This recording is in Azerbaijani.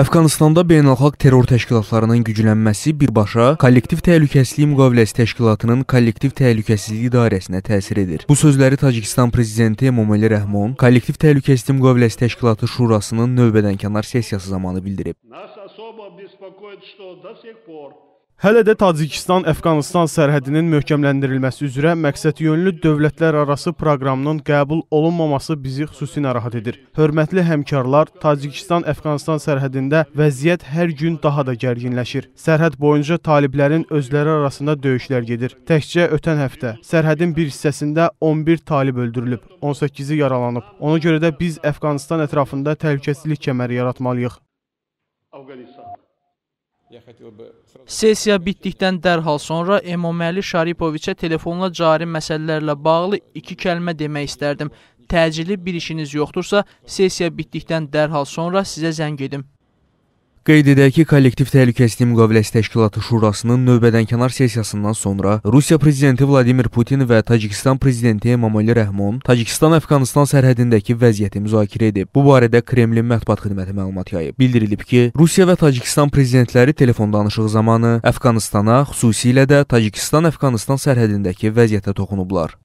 Əfqanistanda beynəlxalq terror təşkilatlarının güclənməsi birbaşa Kollektiv Təhlükəsizlik Müqaviləsi Təşkilatının Kollektiv Təhlükəsizlik İdarəsinə təsir edir. Bu sözləri Tacikistan prezidenti Emomali Rəhmon Kollektiv Təhlükəsizlik Müqaviləsi Təşkilatı Şurasının növbədənkənar sessiyası zamanı bildirib. Нас особо беспокоит, что до сих пор Hələ də Tacikistan-Əfqanistan sərhədinin möhkəmləndirilməsi üzrə məqsədyönlü dövlətlərarası proqramının qəbul olunmaması bizi xüsusi narahat edir. Hörmətli həmkarlar, Tacikistan-Əfqanistan sərhədində vəziyyət hər gün daha da gərginləşir. Sərhəd boyunca taliblərin özləri arasında döyüşlər gedir. Təkcə ötən həftə sərhədin bir hissəsində 11 talib öldürülüb, 18-i yaralanıb. Ona görə də biz Əfqanistan ətrafında təhlükəsizlik kəməri yaratmalıyıq. Afqanistan Sessiya bitdikdən dərhal sonra Emomali Şaripoviçə telefonla cari məsələlərlə bağlı iki kəlmə demək istərdim. Təcili bir işiniz yoxdursa, sessiya bitdikdən dərhal sonra sizə zəng edim. Qeyd edək ki, Kollektiv Təhlükəsizlik Müqaviləsi Təşkilatı Şurasının növbədənkənar sessiyasından sonra Rusiya prezidenti Vladimir Putin və Tacikistan prezidenti Emomali Rəhmon Tacikistan-Əfqanistan sərhədindəki vəziyyəti müzakirə edib. Bu barədə Kremlin mətbuat xidməti məlumat yayıb. Bildirilib ki, Rusiya və Tacikistan prezidentləri telefon danışığı zamanı Əfqanistana, xüsusilə də Tacikistan-Əfqanistan sərhədindəki vəziyyətə toxunublar.